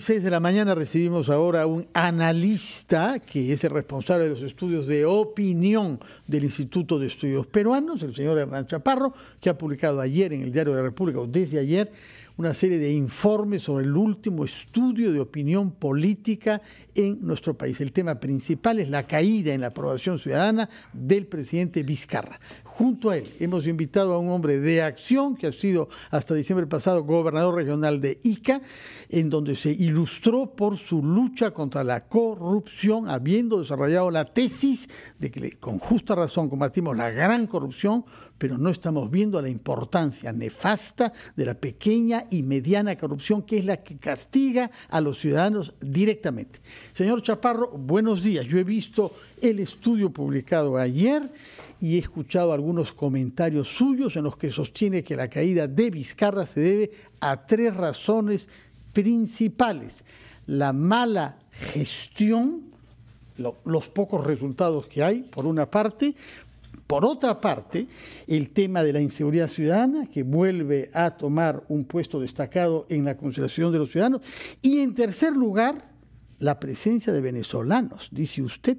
6 de la mañana recibimos ahora a un analista que es el responsable de los estudios de opinión del Instituto de Estudios Peruanos, el señor Hernán Chaparro, que ha publicado ayer en el Diario de la República o desde ayer una serie de informes sobre el último estudio de opinión política en nuestro país. El tema principal es la caída en la aprobación ciudadana del presidente Vizcarra. Junto a él hemos invitado a un hombre de acción que ha sido hasta diciembre pasado gobernador regional de Ica, en donde se ilustró por su lucha contra la corrupción, habiendo desarrollado la tesis de que con justa razón combatimos la gran corrupción, pero no estamos viendo la importancia nefasta de la pequeña y mediana corrupción que es la que castiga a los ciudadanos directamente. Señor Chaparro, buenos días. Yo he visto el estudio publicado ayer y he escuchado algunos comentarios suyos en los que sostiene que la caída de Vizcarra se debe a tres razones principales. La mala gestión, los pocos resultados que hay, por una parte, por otra parte, el tema de la inseguridad ciudadana, que vuelve a tomar un puesto destacado en la consideración de los ciudadanos. Y en tercer lugar, la presencia de venezolanos, dice usted,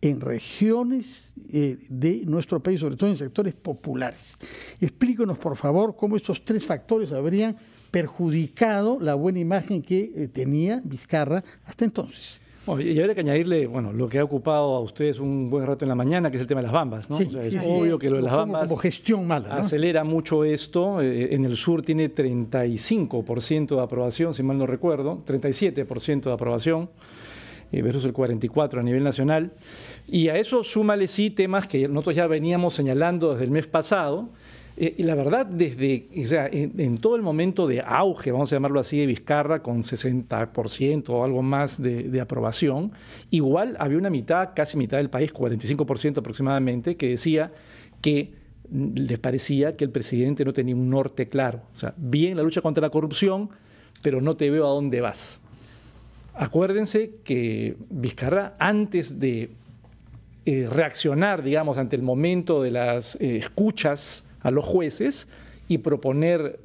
en regiones eh, de nuestro país, sobre todo en sectores populares. Explíquenos, por favor, cómo estos tres factores habrían perjudicado la buena imagen que eh, tenía Vizcarra hasta entonces y habría que añadirle, bueno, lo que ha ocupado a ustedes un buen rato en la mañana, que es el tema de las bambas, ¿no? es obvio que lo de las bambas... gestión mala, Acelera mucho esto. Eh, en el sur tiene 35% de aprobación, si mal no recuerdo, 37% de aprobación eh, versus el 44 a nivel nacional. Y a eso súmale sí temas que nosotros ya veníamos señalando desde el mes pasado, eh, y la verdad, desde, o sea, en, todo el momento de auge, vamos a llamarlo así, de Vizcarra, con 60% o algo más de, aprobación, igual había una mitad, casi mitad del país, 45% aproximadamente, que decía que mm, les parecía que el presidente no tenía un norte claro. O sea, bien la lucha contra la corrupción, pero no te veo a dónde vas. Acuérdense que Vizcarra, antes de eh, reaccionar, digamos, ante el momento de las eh, escuchas a los jueces y proponer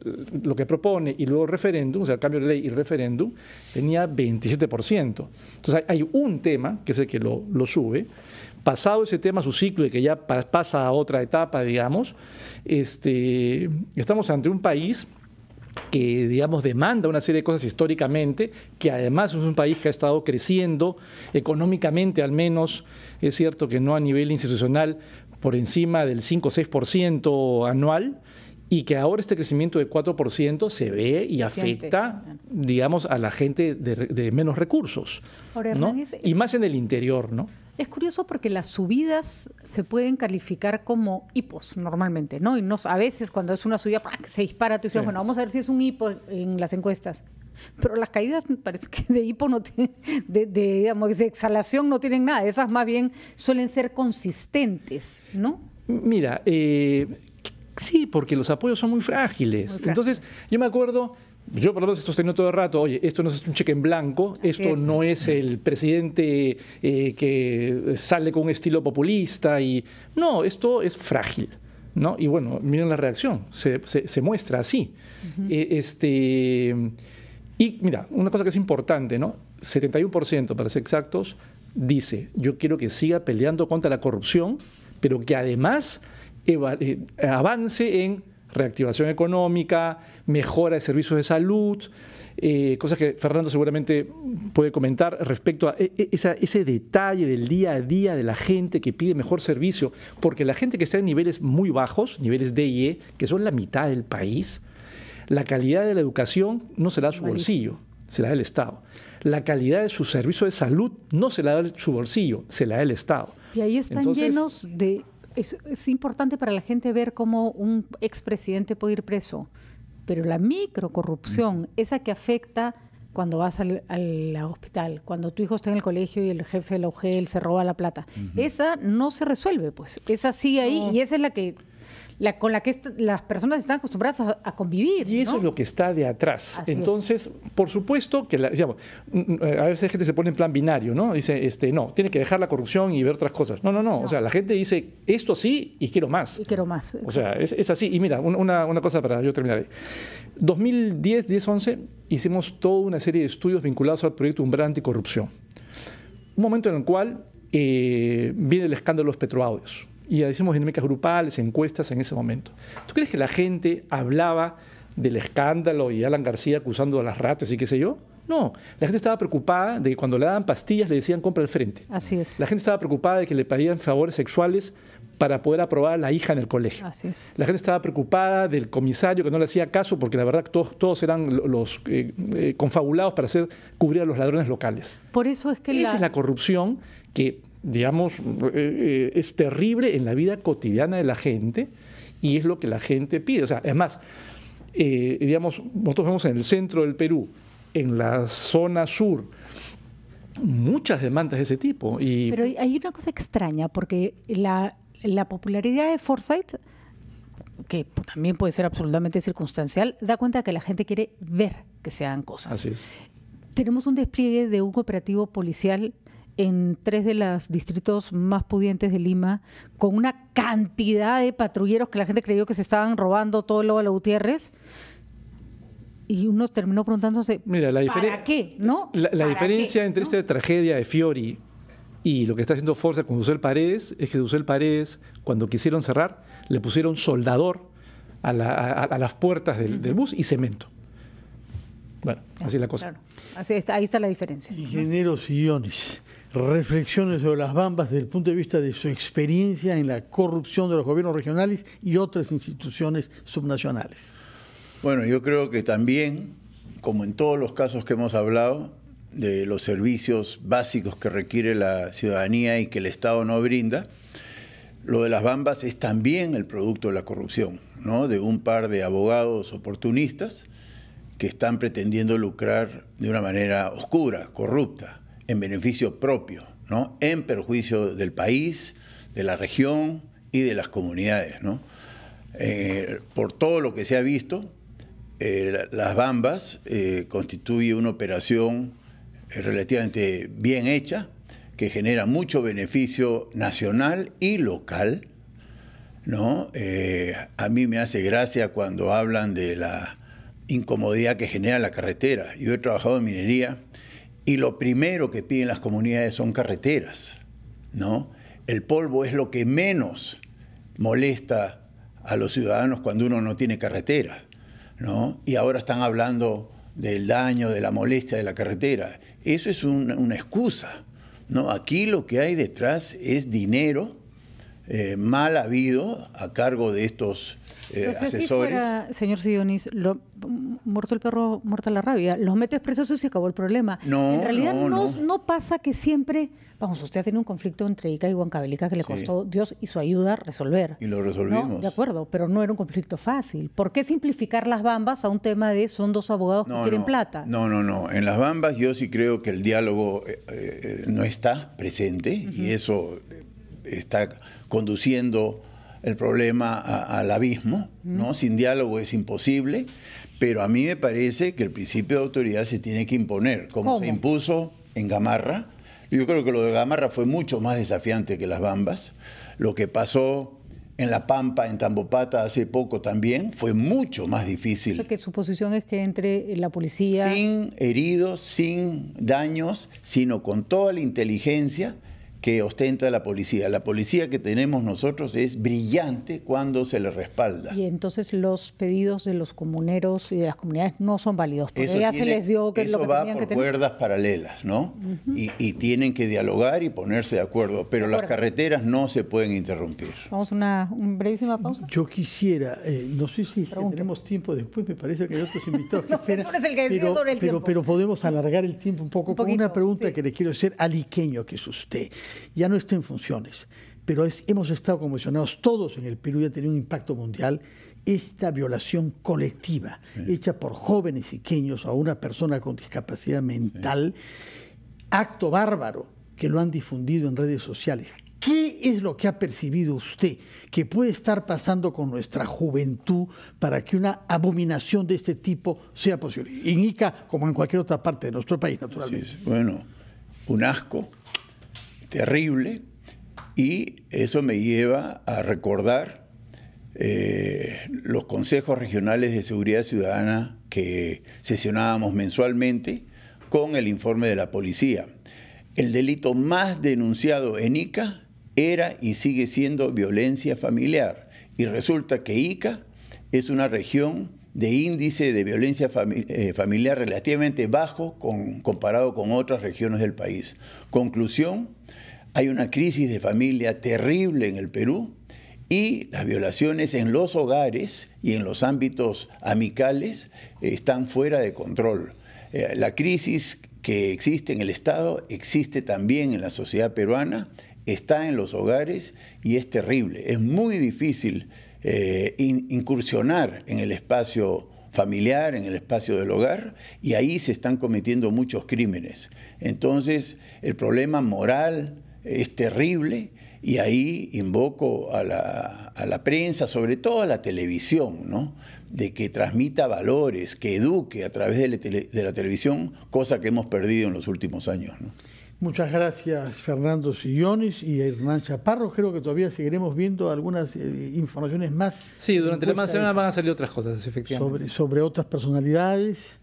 lo que propone y luego referéndum, o sea, el cambio de ley y referéndum, tenía 27%. Entonces hay un tema, que es el que lo, sube, pasado ese tema, su ciclo y que ya pasa a otra etapa, digamos, este, estamos ante un país que, digamos, demanda una serie de cosas históricamente, que además es un país que ha estado creciendo económicamente al menos, es cierto que no a nivel institucional, por encima del 5 o 6% anual, y que ahora este crecimiento de 4% se ve y afecta, digamos, a la gente de, de menos recursos. ¿no? Y más en el interior, ¿no? Es curioso porque las subidas se pueden calificar como hipos normalmente, ¿no? Y a veces cuando es una subida se dispara, tú dices, bueno, vamos a ver si es un hipo en las encuestas. Pero las caídas parece que de hipo no tienen, de, de, digamos, de exhalación no tienen nada. Esas más bien suelen ser consistentes, ¿no? Mira, eh, sí, porque los apoyos son muy frágiles. Entonces, yo me acuerdo yo por lo menos he sostenido todo el rato, oye, esto no es un cheque en blanco, esto no es el presidente eh, que sale con un estilo populista y... No, esto es frágil. ¿No? Y bueno, miren la reacción, se, muestra así. Eh, este, y mira, una cosa que es importante, ¿no? 71% para ser exactos, dice, yo quiero que siga peleando contra la corrupción, pero que además eh, avance en reactivación económica, mejora de servicios de salud, eh, cosas que Fernando seguramente puede comentar respecto a e, e, ese detalle del día a día de la gente que pide mejor servicio, porque la gente que está en niveles muy bajos, niveles D y E, que son la mitad del país, la calidad de la educación no se la da su bolsillo, se la da el Estado. La calidad de su servicio de salud no se la da su bolsillo, se la da el Estado. Y ahí están llenos de es, importante para la gente ver cómo un expresidente puede ir preso, pero la microcorrupción, mm. esa que afecta cuando vas al, hospital, cuando tu hijo está en el colegio y el jefe de la UGEL se roba la plata, esa no se resuelve, pues. Esa sigue ahí y esa es la que con la que las personas están acostumbradas a, convivir. Y eso es lo que está de atrás. Entonces, por supuesto que, digamos, mm, mm, eh, a veces la gente se pone en plan binario, ¿no? Dice, este, no, tiene que dejar la corrupción y ver otras cosas. No, no, no. O sea, la gente dice, esto sí y quiero más. Y quiero más. O sea, es, así. Y mira, una, cosa para yo terminar 2010, 10, 11, hicimos toda una serie de estudios vinculados al proyecto Umbral Anticorrupción. Un momento en el cual eh, viene el escándalo de los petroaudios y decimos dinámicas grupales, encuestas en ese momento. ¿Tú crees que la gente hablaba del escándalo y Alan García acusando a las ratas y qué sé yo? No, la gente estaba preocupada de que cuando le daban pastillas le decían compra al frente. Así es. La gente estaba preocupada de que le pedían favores sexuales para poder aprobar a la hija en el colegio. Así es. La gente estaba preocupada del comisario que no le hacía caso porque la verdad todos, todos eran los eh, eh, confabulados para hacer cubrir a los ladrones locales. Por eso es que Esa es la corrupción que digamos, eh, es terrible en la vida cotidiana de la gente y es lo que la gente pide. O sea, es más, eh, digamos, nosotros vemos en el centro del Perú, en la zona sur, muchas demandas de ese tipo. Y... Pero hay una cosa extraña, porque la, popularidad de Foresight, que también puede ser absolutamente circunstancial, da cuenta que la gente quiere ver que se hagan cosas. Tenemos un despliegue de un cooperativo policial en tres de los distritos más pudientes de Lima, con una cantidad de patrulleros que la gente creyó que se estaban robando todo el la Gutiérrez. Y uno terminó preguntándose, Mira, la ¿para qué? ¿No? La, diferencia entre esta tragedia de Fiori y lo que está haciendo Forza con Dussel Paredes es que Dussel Paredes, cuando quisieron cerrar, le pusieron soldador a, las puertas del, bus y cemento. Bueno, así es la cosa. ahí está la diferencia. Ingenieros y reflexiones sobre las bambas desde el punto de vista de su experiencia en la corrupción de los gobiernos regionales y otras instituciones subnacionales. Bueno, yo creo que también, como en todos los casos que hemos hablado, de los servicios básicos que requiere la ciudadanía y que el Estado no brinda, lo de las bambas es también el producto de la corrupción, ¿no? de un par de abogados oportunistas que están pretendiendo lucrar de una manera oscura, corrupta en beneficio propio, ¿no? en perjuicio del país, de la región y de las comunidades. Eh, por todo lo que se ha visto, eh, las bambas eh, constituye una operación relativamente bien hecha, que genera mucho beneficio nacional y local. ¿no? a mí me hace gracia cuando hablan de la incomodidad que genera la carretera. Yo he trabajado en minería y lo primero que piden las comunidades son carreteras, ¿no? El polvo es lo que menos molesta a los ciudadanos cuando uno no tiene carretera, ¿no? Y ahora están hablando del daño, de la molestia de la carretera. Eso es una, excusa, ¿no? Aquí lo que hay detrás es dinero eh, mal habido a cargo de estos eh, asesores. señor Sidonis, lo, muerto el perro, muerta la rabia. Los metes presos y se acabó el problema. No, en realidad no, pasa que siempre, vamos, usted tiene un conflicto entre Ica y Huancabelica que le costó Dios y su ayuda resolver. Y lo resolvimos. De acuerdo, pero no era un conflicto fácil. ¿Por qué simplificar las bambas a un tema de son dos abogados que quieren plata? No, no, no. En las bambas yo sí creo que el diálogo eh, eh, no está presente y eso está conduciendo el problema al abismo, ¿no? Sin diálogo es imposible, pero a mí me parece que el principio de autoridad se tiene que imponer, como se impuso en Gamarra. Yo creo que lo de Gamarra fue mucho más desafiante que las bambas. Lo que pasó en La Pampa, en Tambopata, hace poco también, fue mucho más difícil. que su posición es que entre la policía... Sin heridos, sin daños, sino con toda la inteligencia que ostenta la policía. La policía que tenemos nosotros es brillante cuando se le respalda. Y entonces los pedidos de los comuneros y de las comunidades no son válidos, ya se les dio que lo que va por cuerdas paralelas, ¿no? y, tienen que dialogar y ponerse de acuerdo, pero las carreteras no se pueden interrumpir. Vamos a una, brevísima pausa. Yo quisiera, eh, no sé si tenemos tiempo después, me parece que hay otros invitados que pero, pero, podemos alargar el tiempo un poco una pregunta que le quiero hacer al iqueño que es usted ya no está en funciones, pero hemos estado conmocionados todos en el Perú y ha tenido un impacto mundial esta violación colectiva hecha por jóvenes y iqueños a una persona con discapacidad mental, acto bárbaro que lo han difundido en redes sociales. ¿Qué es lo que ha percibido usted que puede estar pasando con nuestra juventud para que una abominación de este tipo sea posible? En Ica, como en cualquier otra parte de nuestro país, naturalmente. bueno, un asco terrible y eso me lleva a recordar eh, los consejos regionales de seguridad ciudadana que sesionábamos mensualmente con el informe de la policía. El delito más denunciado en ICA era y sigue siendo violencia familiar. Y resulta que ICA es una región de índice de violencia eh, familiar relativamente bajo con, comparado con otras regiones del país. Conclusión, hay una crisis de familia terrible en el Perú y las violaciones en los hogares y en los ámbitos amicales están fuera de control. Eh, la crisis que existe en el Estado existe también en la sociedad peruana, está en los hogares y es terrible. Es muy difícil eh, incursionar en el espacio familiar, en el espacio del hogar, y ahí se están cometiendo muchos crímenes. Entonces, el problema moral es terrible y ahí invoco a la, prensa, sobre todo a la televisión, de que transmita valores, que eduque a través de la, televisión, cosa que hemos perdido en los últimos años. Muchas gracias Fernando Sillones y Hernán Chaparro. Creo que todavía seguiremos viendo algunas eh, informaciones más. Sí, durante la semana van a salir otras cosas, efectivamente. Sobre, otras personalidades.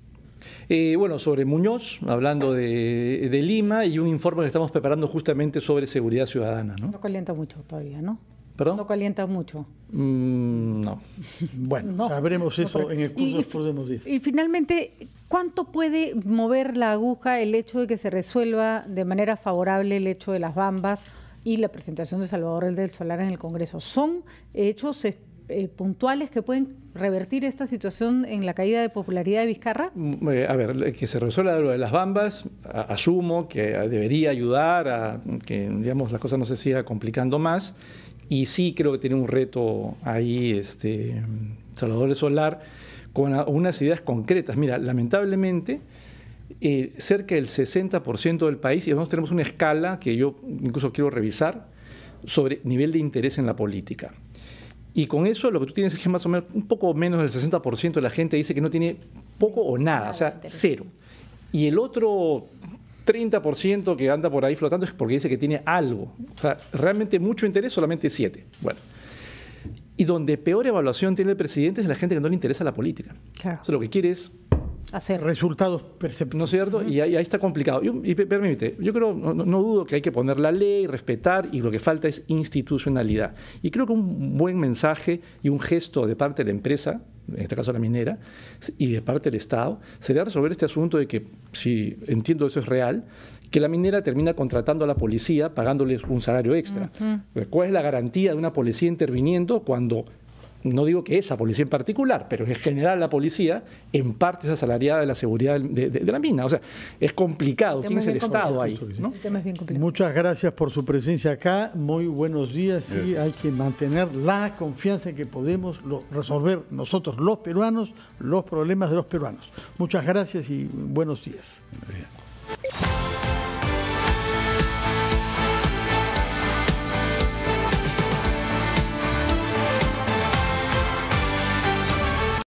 Eh, bueno, sobre Muñoz, hablando de, Lima y un informe que estamos preparando justamente sobre seguridad ciudadana. ¿no? no calienta mucho todavía, ¿no? No calienta mucho. Mm, no. Bueno, sabremos eso en el curso y, de los próximos días. Y finalmente, ¿cuánto puede mover la aguja el hecho de que se resuelva de manera favorable el hecho de las bambas y la presentación de Salvador del Solar en el Congreso? ¿Son hechos eh, puntuales que pueden revertir esta situación en la caída de popularidad de Vizcarra? Mm, eh, a ver, que se resuelva lo de las bambas, asumo que debería ayudar a que digamos, la cosa no se siga complicando más y sí creo que tiene un reto ahí este, Salvador Solar con unas ideas concretas. Mira, lamentablemente, eh, cerca del 60% del país, y además tenemos una escala que yo incluso quiero revisar, sobre nivel de interés en la política. Y con eso lo que tú tienes es que más o menos un poco menos del 60% de la gente dice que no tiene poco o nada, o sea, cero. Y el otro 30% que anda por ahí flotando es porque dice que tiene algo. O sea, realmente mucho interés, solamente 7. Bueno. Y donde peor evaluación tiene el presidente es la gente que no le interesa la política. Claro. O lo que quiere es hacer resultados perceptibles. ¿No es cierto? Y ahí, está complicado. Y, permíteme, yo creo, no, no, dudo que hay que poner la ley, respetar, y lo que falta es institucionalidad. Y creo que un buen mensaje y un gesto de parte de la empresa, en este caso la minera, y de parte del Estado, sería resolver este asunto de que, si entiendo eso es real, que la minera termina contratando a la policía pagándoles un salario extra. ¿Cuál es la garantía de una policía interviniendo cuando no digo que esa policía en particular, pero en general la policía en parte es asalariada de la seguridad de, la mina. O sea, es complicado. ¿Quién es el Estado ahí? Muchas gracias por su presencia acá. Muy buenos días. Y hay que mantener la confianza en que podemos resolver nosotros los peruanos los problemas de los peruanos. Muchas gracias y buenos días.